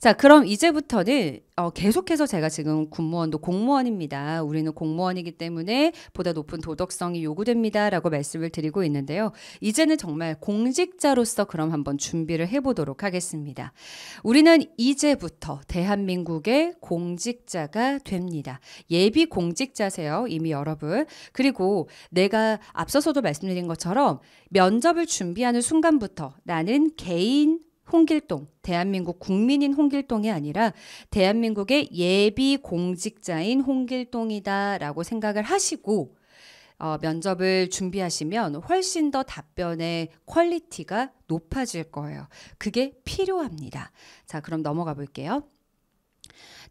자, 그럼 이제부터는 어, 계속해서 제가 지금 군무원도 공무원입니다. 우리는 공무원이기 때문에 보다 높은 도덕성이 요구됩니다. 라고 말씀을 드리고 있는데요. 이제는 정말 공직자로서 그럼 한번 준비를 해보도록 하겠습니다. 우리는 이제부터 대한민국의 공직자가 됩니다. 예비 공직자세요. 이미 여러분. 그리고 내가 앞서서도 말씀드린 것처럼 면접을 준비하는 순간부터 나는 개인 홍길동, 대한민국 국민인 홍길동이 아니라 대한민국의 예비 공직자인 홍길동이다라고 생각을 하시고 어, 면접을 준비하시면 훨씬 더 답변의 퀄리티가 높아질 거예요. 그게 필요합니다. 자, 그럼 넘어가 볼게요.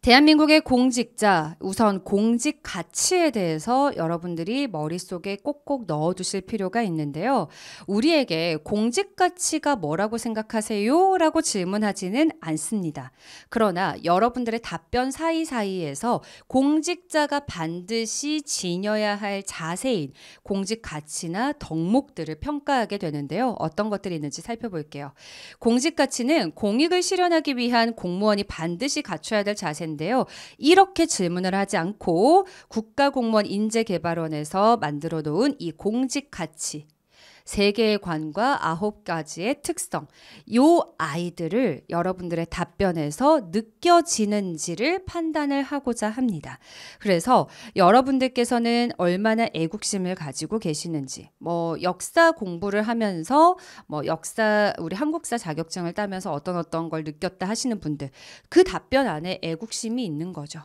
대한민국의 공직자, 우선 공직 가치에 대해서 여러분들이 머릿속에 꼭꼭 넣어 두실 필요가 있는데요. 우리에게 공직 가치가 뭐라고 생각하세요? 라고 질문하지는 않습니다. 그러나 여러분들의 답변 사이사이에서 공직자가 반드시 지녀야 할 자세인 공직 가치나 덕목들을 평가하게 되는데요. 어떤 것들이 있는지 살펴볼게요. 공직 가치는 공익을 실현하기 위한 공무원이 반드시 갖춰야 될자세인 있는데요. 이렇게 질문을 하지 않고 국가공무원 인재개발원에서 만들어 놓은 이 공직 가치 세 개의 관과 아홉 가지의 특성. 요 아이들을 여러분들의 답변에서 느껴지는지를 판단을 하고자 합니다. 그래서 여러분들께서는 얼마나 애국심을 가지고 계시는지, 뭐 역사 공부를 하면서 뭐 역사 우리 한국사 자격증을 따면서 어떤 어떤 걸 느꼈다 하시는 분들 그 답변 안에 애국심이 있는 거죠.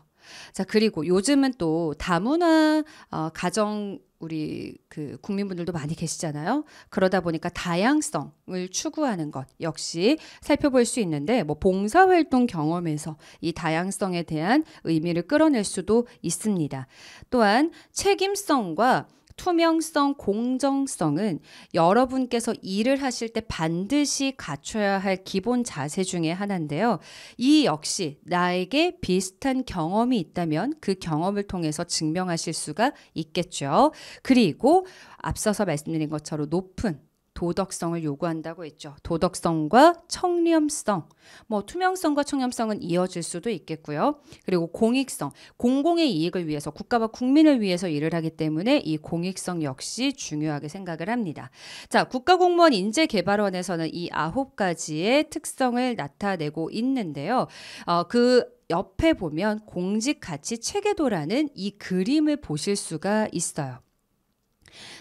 자, 그리고 요즘은 또 다문화 어, 가정 우리 그 국민분들도 많이 계시잖아요. 그러다 보니까 다양성을 추구하는 것 역시 살펴볼 수 있는데 뭐 봉사활동 경험에서 이 다양성에 대한 의미를 끌어낼 수도 있습니다. 또한 책임성과 투명성, 공정성은 여러분께서 일을 하실 때 반드시 갖춰야 할 기본 자세 중에 하나인데요. 이 역시 나에게 비슷한 경험이 있다면 그 경험을 통해서 증명하실 수가 있겠죠. 그리고 앞서서 말씀드린 것처럼 높은 도덕성을 요구한다고 했죠. 도덕성과 청렴성, 뭐 투명성과 청렴성은 이어질 수도 있겠고요. 그리고 공익성, 공공의 이익을 위해서 국가와 국민을 위해서 일을 하기 때문에 이 공익성 역시 중요하게 생각을 합니다. 자, 국가공무원 인재개발원에서는 이 아홉 가지의 특성을 나타내고 있는데요. 어, 그 옆에 보면 공직 가치 체계도라는 이 그림을 보실 수가 있어요.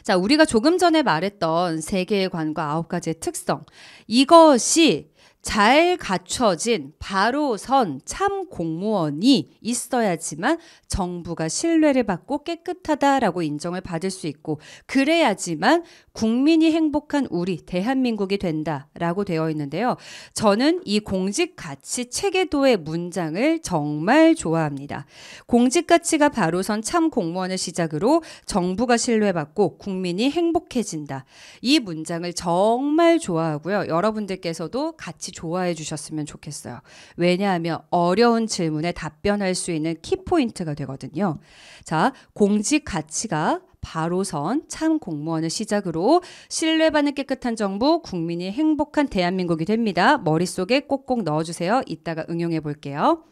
자, 우리가 조금 전에 말했던 세계 관과 아홉 가지의 특성. 이것이 잘 갖춰진 바로선 참 공무원이 있어야지만 정부가 신뢰를 받고 깨끗하다라고 인정을 받을 수 있고 그래야지만 국민이 행복한 우리 대한민국이 된다라고 되어 있는데요. 저는 이 공직 가치 체계도의 문장을 정말 좋아합니다. 공직 가치가 바로선 참 공무원을 시작으로 정부가 신뢰받고 국민이 행복해진다. 이 문장을 정말 좋아하고요. 여러분들께서도 같이 같이 좋아해 주셨으면 좋겠어요. 왜냐하면 어려운 질문에 답변할 수 있는 키포인트가 되거든요. 자, 공직 가치가 바로선 참 공무원을 시작으로 신뢰받는 깨끗한 정부, 국민이 행복한 대한민국이 됩니다. 머릿속에 꼭꼭 넣어주세요. 이따가 응용해 볼게요.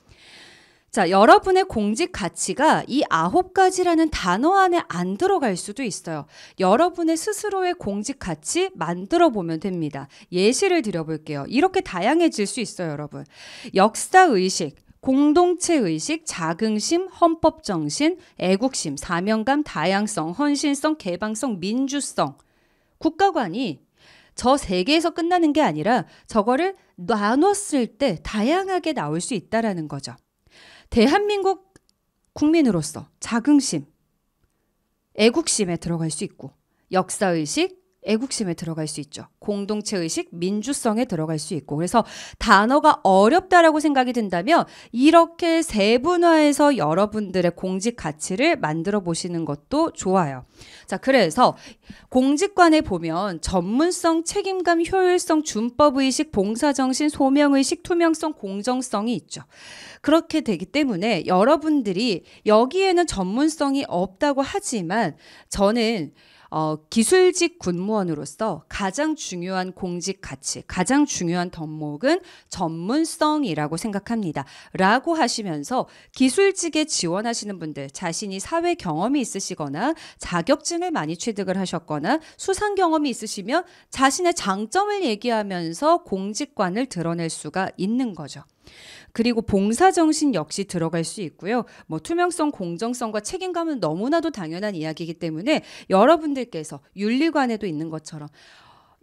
자, 여러분의 공직 가치가 이 아홉 가지라는 단어 안에 안 들어갈 수도 있어요. 여러분의 스스로의 공직 가치 만들어 보면 됩니다. 예시를 드려볼게요. 이렇게 다양해질 수 있어요, 여러분. 역사 의식, 공동체 의식, 자긍심, 헌법 정신, 애국심, 사명감, 다양성, 헌신성, 개방성, 민주성. 국가관이 저세 개에서 끝나는 게 아니라 저거를 나눴을 때 다양하게 나올 수 있다라는 거죠. 대한민국 국민으로서 자긍심, 애국심에 들어갈 수 있고 역사의식, 애국심에 들어갈 수 있죠. 공동체 의식, 민주성에 들어갈 수 있고. 그래서 단어가 어렵다라고 생각이 든다면 이렇게 세분화해서 여러분들의 공직 가치를 만들어 보시는 것도 좋아요. 자, 그래서 공직관에 보면 전문성, 책임감, 효율성, 준법 의식, 봉사 정신, 소명 의식, 투명성, 공정성이 있죠. 그렇게 되기 때문에 여러분들이 여기에는 전문성이 없다고 하지만 저는 어, 기술직 군무원으로서 가장 중요한 공직 가치, 가장 중요한 덕목은 전문성이라고 생각합니다. 라고 하시면서 기술직에 지원하시는 분들, 자신이 사회 경험이 있으시거나 자격증을 많이 취득을 하셨거나 수상 경험이 있으시면 자신의 장점을 얘기하면서 공직관을 드러낼 수가 있는 거죠. 그리고 봉사 정신 역시 들어갈 수 있고요. 뭐 투명성, 공정성과 책임감은 너무나도 당연한 이야기이기 때문에 여러분들께서 윤리관에도 있는 것처럼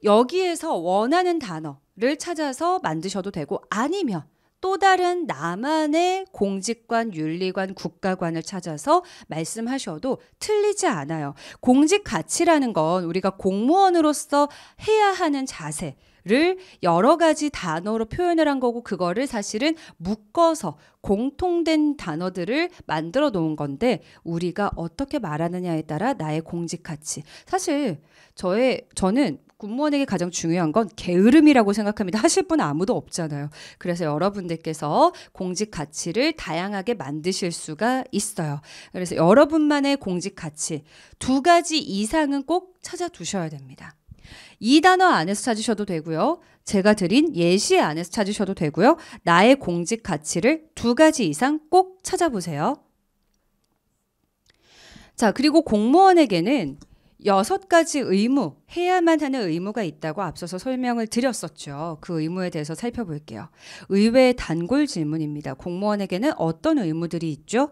여기에서 원하는 단어를 찾아서 만드셔도 되고 아니면 또 다른 나만의 공직관, 윤리관, 국가관을 찾아서 말씀하셔도 틀리지 않아요. 공직 가치라는 건 우리가 공무원으로서 해야 하는 자세, 를 여러 가지 단어로 표현을 한 거고 그거를 사실은 묶어서 공통된 단어들을 만들어 놓은 건데 우리가 어떻게 말하느냐에 따라 나의 공직 가치. 사실 저의 저는 군무원에게 가장 중요한 건 게으름이라고 생각합니다. 하실 분 아무도 없잖아요. 그래서 여러분들께서 공직 가치를 다양하게 만드실 수가 있어요. 그래서 여러분만의 공직 가치 두 가지 이상은 꼭 찾아두셔야 됩니다. 이 단어 안에서 찾으셔도 되고요. 제가 드린 예시 안에서 찾으셔도 되고요. 나의 공직 가치를 두 가지 이상 꼭 찾아보세요. 자, 그리고 공무원에게는 여섯 가지 의무, 해야만 하는 의무가 있다고 앞서서 설명을 드렸었죠. 그 의무에 대해서 살펴볼게요. 의외의 단골 질문입니다. 공무원에게는 어떤 의무들이 있죠?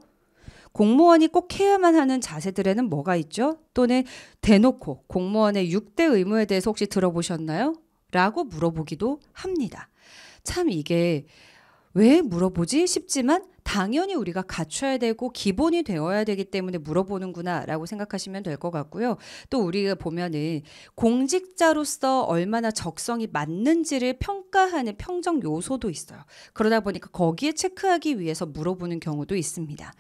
공무원이 꼭 해야만 하는 자세들에는 뭐가 있죠? 또는 대놓고 공무원의 6대 의무에 대해서 혹시 들어보셨나요? 라고 물어보기도 합니다. 참 이게 왜 물어보지 싶지만 당연히 우리가 갖춰야 되고 기본이 되어야 되기 때문에 물어보는구나라고 생각하시면 될 것 같고요. 또 우리가 보면은 공직자로서 얼마나 적성이 맞는지를 평가하는 평정 요소도 있어요. 그러다 보니까 거기에 체크하기 위해서 물어보는 경우도 있습니다.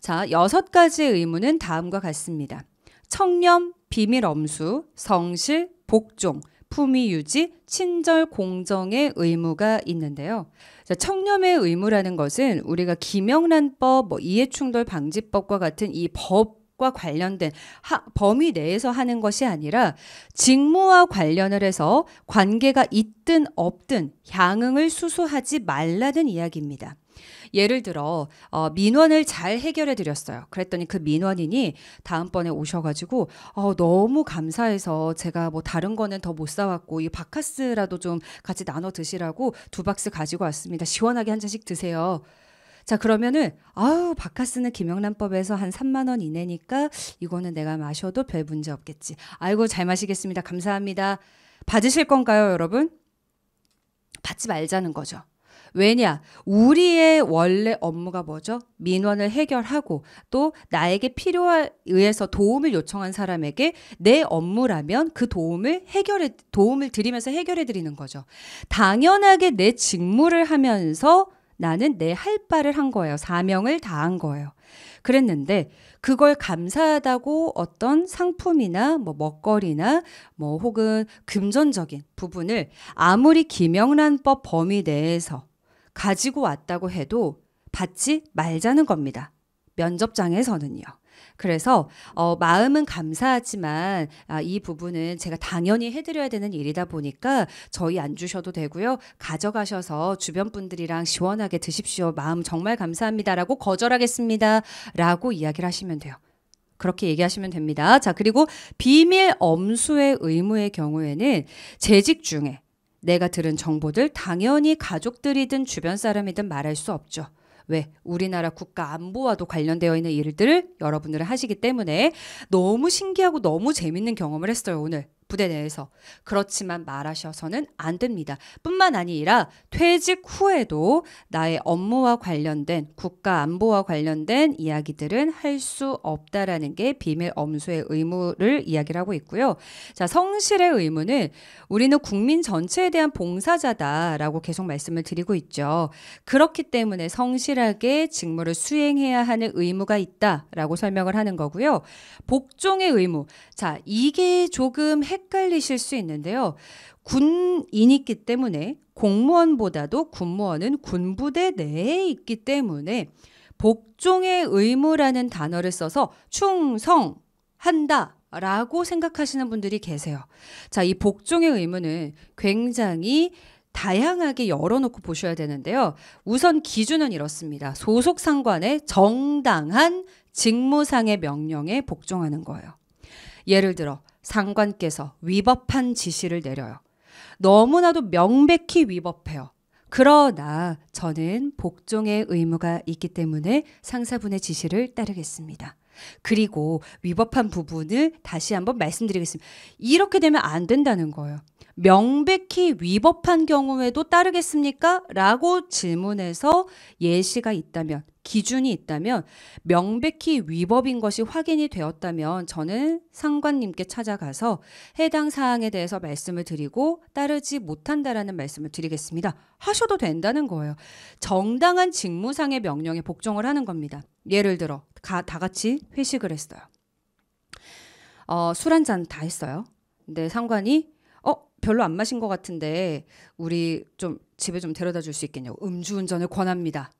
자, 여섯 가지의 의무는 다음과 같습니다. 청렴, 비밀 엄수, 성실, 복종, 품위 유지, 친절 공정의 의무가 있는데요. 청렴의 의무라는 것은 우리가 김영란법, 뭐 이해충돌 방지법과 같은 이 법, 과 관련된 하, 범위 내에서 하는 것이 아니라 직무와 관련을 해서 관계가 있든 없든 향응을 수수하지 말라는 이야기입니다. 예를 들어 어, 민원을 잘 해결해 드렸어요. 그랬더니 그 민원인이 다음번에 오셔가지고 어, 너무 감사해서 제가 뭐 다른 거는 더 못 사왔고 이 바카스라도 좀 같이 나눠 드시라고 두 박스 가지고 왔습니다. 시원하게 한 잔씩 드세요. 자 그러면은 아우 바카스는 김영란법에서 한 3만 원 이내니까 이거는 내가 마셔도 별 문제 없겠지. 아이고 잘 마시겠습니다. 감사합니다. 받으실 건가요, 여러분? 받지 말자는 거죠. 왜냐? 우리의 원래 업무가 뭐죠? 민원을 해결하고 또 나에게 필요에 의해서 도움을 요청한 사람에게 내 업무라면 그 도움을 해결해 도움을 드리면서 해결해 드리는 거죠. 당연하게 내 직무를 하면서 나는 내 할 바를 한 거예요. 사명을 다한 거예요. 그랬는데 그걸 감사하다고 어떤 상품이나 뭐 먹거리나 뭐 혹은 금전적인 부분을 아무리 김영란법 범위 내에서 가지고 왔다고 해도 받지 말자는 겁니다. 면접장에서는요. 그래서 어, 마음은 감사하지만 아, 이 부분은 제가 당연히 해드려야 되는 일이다 보니까 저희 안 주셔도 되고요 가져가셔서 주변 분들이랑 시원하게 드십시오 마음 정말 감사합니다라고 거절하겠습니다라고 이야기를 하시면 돼요. 그렇게 얘기하시면 됩니다. 자, 그리고 비밀 엄수의 의무의 경우에는 재직 중에 내가 들은 정보들 당연히 가족들이든 주변 사람이든 말할 수 없죠. 왜 우리나라 국가 안보와도 관련되어 있는 일들을 여러분들은 하시기 때문에 너무 신기하고 너무 재밌는 경험을 했어요 오늘 부대 내에서 그렇지만 말하셔서는 안 됩니다. 뿐만 아니라 퇴직 후에도 나의 업무와 관련된 국가 안보와 관련된 이야기들은 할 수 없다라는 게 비밀 엄수의 의무를 이야기를 하고 있고요. 자, 성실의 의무는 우리는 국민 전체에 대한 봉사자다라고 계속 말씀을 드리고 있죠. 그렇기 때문에 성실하게 직무를 수행해야 하는 의무가 있다라고 설명을 하는 거고요. 복종의 의무. 자, 이게 조금 해 헷갈리실 수 있는데요. 군인이기 때문에 공무원보다도 군무원은 군부대 내에 있기 때문에 복종의 의무라는 단어를 써서 충성한다 라고 생각하시는 분들이 계세요. 자, 이 복종의 의무는 굉장히 다양하게 열어놓고 보셔야 되는데요. 우선 기준은 이렇습니다. 소속 상관의 정당한 직무상의 명령에 복종하는 거예요. 예를 들어, 상관께서 위법한 지시를 내려요. 너무나도 명백히 위법해요. 그러나 저는 복종의 의무가 있기 때문에 상사분의 지시를 따르겠습니다. 그리고 위법한 부분을 다시 한번 말씀드리겠습니다. 이렇게 되면 안 된다는 거예요. 명백히 위법한 경우에도 따르겠습니까? 라고 질문해서 예시가 있다면 기준이 있다면 명백히 위법인 것이 확인이 되었다면 저는 상관님께 찾아가서 해당 사항에 대해서 말씀을 드리고 따르지 못한다라는 말씀을 드리겠습니다. 하셔도 된다는 거예요. 정당한 직무상의 명령에 복종을 하는 겁니다. 예를 들어 가, 다 같이 회식을 했어요. 어, 술한잔 다 했어요. 근데 상관이 어 별로 안 마신 것 같은데 우리 좀 집에 좀 데려다 줄 수 있겠냐고 음주운전을 권합니다.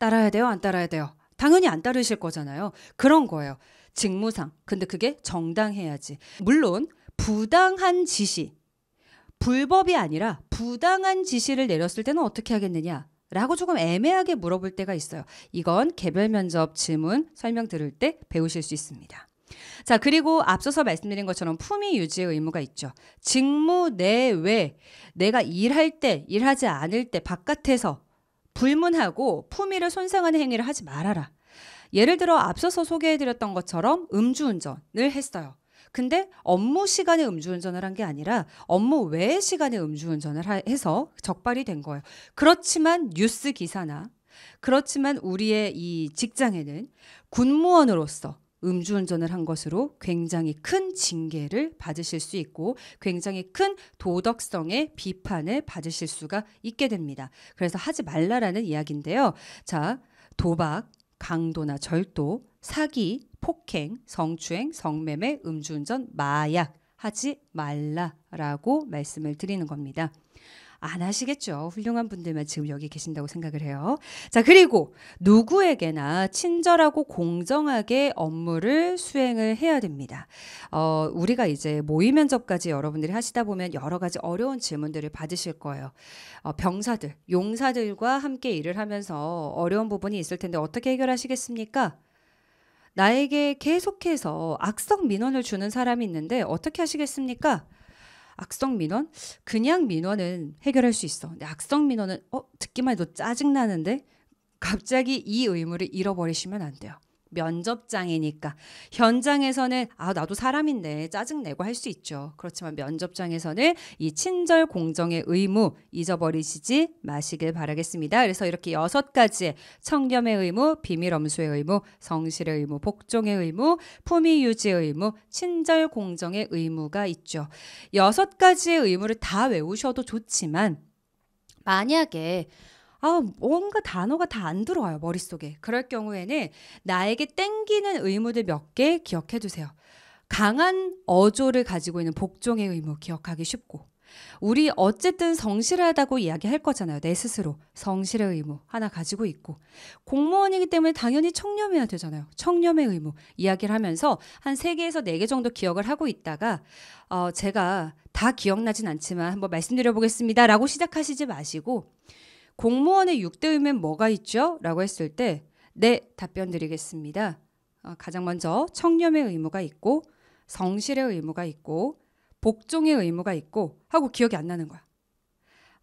따라야 돼요? 안 따라야 돼요? 당연히 안 따르실 거잖아요. 그런 거예요. 직무상. 근데 그게 정당해야지. 물론 부당한 지시. 불법이 아니라 부당한 지시를 내렸을 때는 어떻게 하겠느냐? 라고 조금 애매하게 물어볼 때가 있어요. 이건 개별 면접 질문 설명 들을 때 배우실 수 있습니다. 자, 그리고 앞서서 말씀드린 것처럼 품위 유지의 의무가 있죠. 직무 내외, 내가 일할 때, 일하지 않을 때, 바깥에서 불문하고 품위를 손상하는 행위를 하지 말아라. 예를 들어 앞서서 소개해드렸던 것처럼 음주운전을 했어요. 근데 업무 시간에 음주운전을 한 게 아니라 업무 외의 시간에 음주운전을 해서 적발이 된 거예요. 그렇지만 뉴스 기사나 그렇지만 우리의 이 직장에는 군무원으로서 음주운전을 한 것으로 굉장히 큰 징계를 받으실 수 있고 굉장히 큰 도덕성의 비판을 받으실 수가 있게 됩니다. 그래서 하지 말라라는 이야기인데요. 자, 도박, 강도나 절도, 사기, 폭행, 성추행, 성매매, 음주운전, 마약 하지 말라라고 말씀을 드리는 겁니다. 안 하시겠죠. 훌륭한 분들만 지금 여기 계신다고 생각을 해요. 자, 그리고 누구에게나 친절하고 공정하게 업무를 수행을 해야 됩니다. 어, 우리가 이제 모의 면접까지 여러분들이 하시다 보면 여러 가지 어려운 질문들을 받으실 거예요. 어, 병사들, 용사들과 함께 일을 하면서 어려운 부분이 있을 텐데 어떻게 해결하시겠습니까? 나에게 계속해서 악성 민원을 주는 사람이 있는데 어떻게 하시겠습니까? 악성 민원? 그냥 민원은 해결할 수 있어. 근데 악성 민원은 어 듣기만 해도 짜증 나는데 갑자기 이 의무를 잃어버리시면 안 돼요. 면접장이니까 현장에서는 아 나도 사람인데 짜증내고 할 수 있죠. 그렇지만 면접장에서는 이 친절 공정의 의무 잊어버리시지 마시길 바라겠습니다. 그래서 이렇게 여섯 가지의 청렴의 의무, 비밀 엄수의 의무, 성실의 의무, 복종의 의무, 품위 유지의 의무, 친절 공정의 의무가 있죠. 여섯 가지의 의무를 다 외우셔도 좋지만 만약에 아, 뭔가 단어가 다 안 들어와요, 머릿속에. 그럴 경우에는 나에게 땡기는 의무들 몇 개 기억해 두세요. 강한 어조를 가지고 있는 복종의 의무 기억하기 쉽고. 우리 어쨌든 성실하다고 이야기할 거잖아요. 내 스스로 성실의 의무 하나 가지고 있고 공무원이기 때문에 당연히 청렴해야 되잖아요. 청렴의 의무 이야기를 하면서 한 세개에서네 개 정도 기억을 하고 있다가 어 제가 다 기억나진 않지만 한번 말씀드려 보겠습니다라고 시작하시지 마시고 공무원의 6대 의면 뭐가 있죠? 라고 했을 때 네, 답변 드리겠습니다. 어, 가장 먼저 청렴의 의무가 있고 성실의 의무가 있고 복종의 의무가 있고 하고 기억이 안 나는 거야.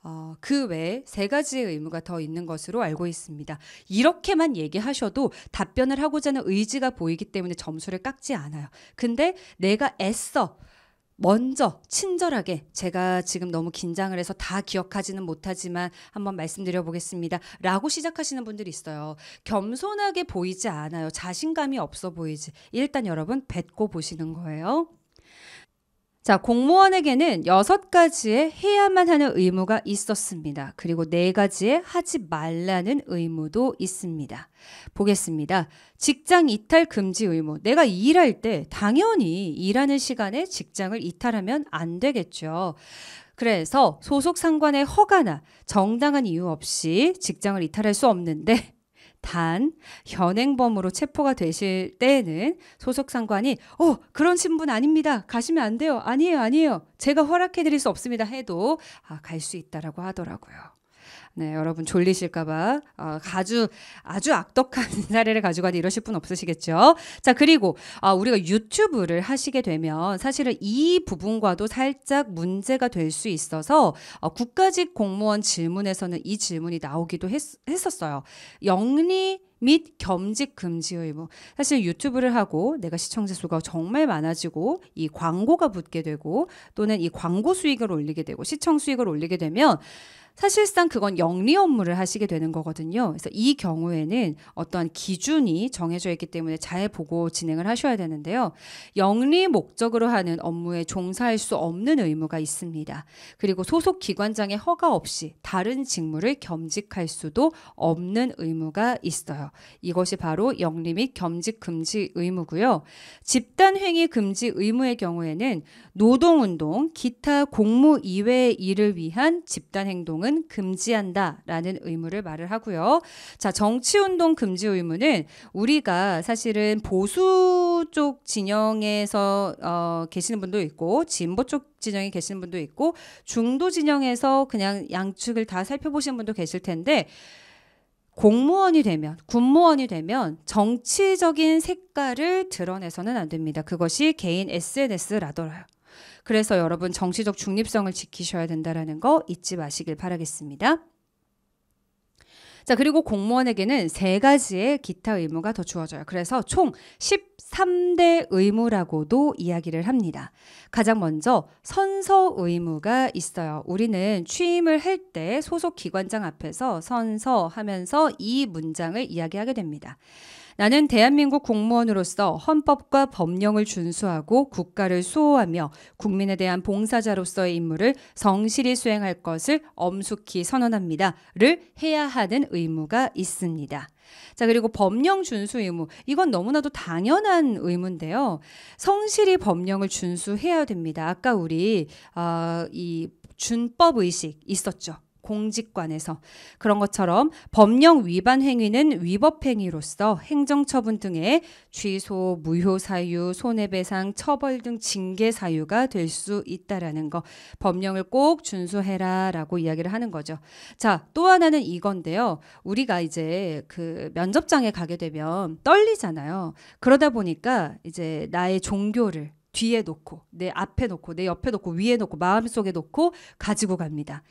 어, 그 외에 세 가지의 의무가 더 있는 것으로 알고 있습니다. 이렇게만 얘기하셔도 답변을 하고자 하는 의지가 보이기 때문에 점수를 깎지 않아요. 근데 내가 애써 먼저 친절하게 제가 지금 너무 긴장을 해서 다 기억하지는 못하지만 한번 말씀드려 보겠습니다. 라고 시작하시는 분들이 있어요. 겸손하게 보이지 않아요. 자신감이 없어 보이지. 일단 여러분 뱉고 보시는 거예요. 자, 공무원에게는 여섯 가지의 해야만 하는 의무가 있었습니다. 그리고 네 가지의 하지 말라는 의무도 있습니다. 보겠습니다. 직장 이탈 금지 의무. 내가 일할 때 당연히 일하는 시간에 직장을 이탈하면 안 되겠죠. 그래서 소속 상관의 허가나 정당한 이유 없이 직장을 이탈할 수 없는데 단 현행범으로 체포가 되실 때에는 소속 상관이 어 그런 신분 아닙니다. 가시면 안 돼요. 아니에요, 아니에요. 제가 허락해드릴 수 없습니다. 해도 아, 갈 수 있다라고 하더라고요. 네, 여러분 졸리실까봐 어, 아주 아주 악덕한 사례를 가져가니 이러실 분 없으시겠죠. 자 그리고 아, 우리가 유튜브를 하시게 되면 사실은 이 부분과도 살짝 문제가 될 수 있어서 어, 국가직 공무원 질문에서는 이 질문이 나오기도 했, 했었어요. 영리 및 겸직 금지 의무. 사실 유튜브를 하고 내가 시청자 수가 정말 많아지고 이 광고가 붙게 되고 또는 이 광고 수익을 올리게 되고 시청 수익을 올리게 되면 사실상 그건 영리 업무를 하시게 되는 거거든요. 그래서 이 경우에는 어떠한 기준이 정해져 있기 때문에 잘 보고 진행을 하셔야 되는데요. 영리 목적으로 하는 업무에 종사할 수 없는 의무가 있습니다. 그리고 소속 기관장의 허가 없이 다른 직무를 겸직할 수도 없는 의무가 있어요. 이것이 바로 영리 및 겸직 금지 의무고요. 집단 행위 금지 의무의 경우에는 노동 운동, 기타 공무 이외의 일을 위한 집단 행동을 운동은 금지한다라는 의무를 말을 하고요. 자, 정치 운동 금지 의무는 우리가 사실은 보수 쪽 진영에서 어, 계시는 분도 있고 진보 쪽 진영에 계시는 분도 있고 중도 진영에서 그냥 양측을 다 살펴보시는 분도 계실 텐데 공무원이 되면 군무원이 되면 정치적인 색깔을 드러내서는 안 됩니다. 그것이 개인 SNS라더라요. 그래서 여러분 정치적 중립성을 지키셔야 된다라는 거 잊지 마시길 바라겠습니다. 자, 그리고 공무원에게는 세 가지의 기타 의무가 더 주어져요. 그래서 총 13대 의무라고도 이야기를 합니다. 가장 먼저 선서 의무가 있어요. 우리는 취임을 할 때 소속 기관장 앞에서 선서 하면서 이 문장을 이야기하게 됩니다. 나는 대한민국 공무원으로서 헌법과 법령을 준수하고 국가를 수호하며 국민에 대한 봉사자로서의 임무를 성실히 수행할 것을 엄숙히 선언합니다. 를 해야 하는 의무가 있습니다. 자, 그리고 법령 준수 의무. 이건 너무나도 당연한 의무인데요. 성실히 법령을 준수해야 됩니다. 아까 우리, 어, 이 준법 의식 있었죠. 공직관에서 그런 것처럼 법령 위반 행위는 위법 행위로서 행정처분 등의 취소, 무효 사유, 손해배상, 처벌 등 징계 사유가 될 수 있다라는 거 법령을 꼭 준수해라라고 이야기를 하는 거죠. 자, 또 하나는 이건데요. 우리가 이제 그 면접장에 가게 되면 떨리잖아요. 그러다 보니까 이제 나의 종교를 뒤에 놓고 내 앞에 놓고 내 옆에 놓고 위에 놓고 마음속에 놓고 가지고 갑니다.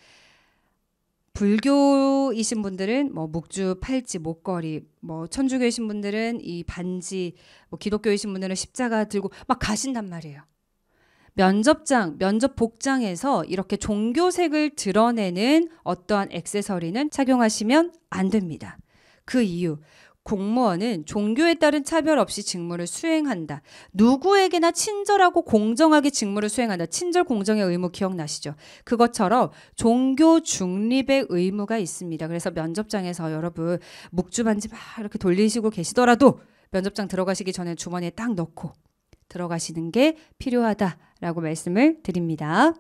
불교이신 분들은 뭐 묵주, 팔찌, 목걸이, 뭐 천주교이신 분들은 이 반지, 뭐 기독교이신 분들은 십자가 들고 막 가신단 말이에요. 면접장, 면접 복장에서 이렇게 종교색을 드러내는 어떠한 액세서리는 착용하시면 안 됩니다. 그 이유, 공무원은 종교에 따른 차별 없이 직무를 수행한다. 누구에게나 친절하고 공정하게 직무를 수행한다. 친절 공정의 의무 기억나시죠? 그것처럼 종교 중립의 의무가 있습니다. 그래서 면접장에서 여러분 묵주 반지 막 이렇게 돌리시고 계시더라도 면접장 들어가시기 전에 주머니에 딱 넣고 들어가시는 게 필요하다라고 말씀을 드립니다.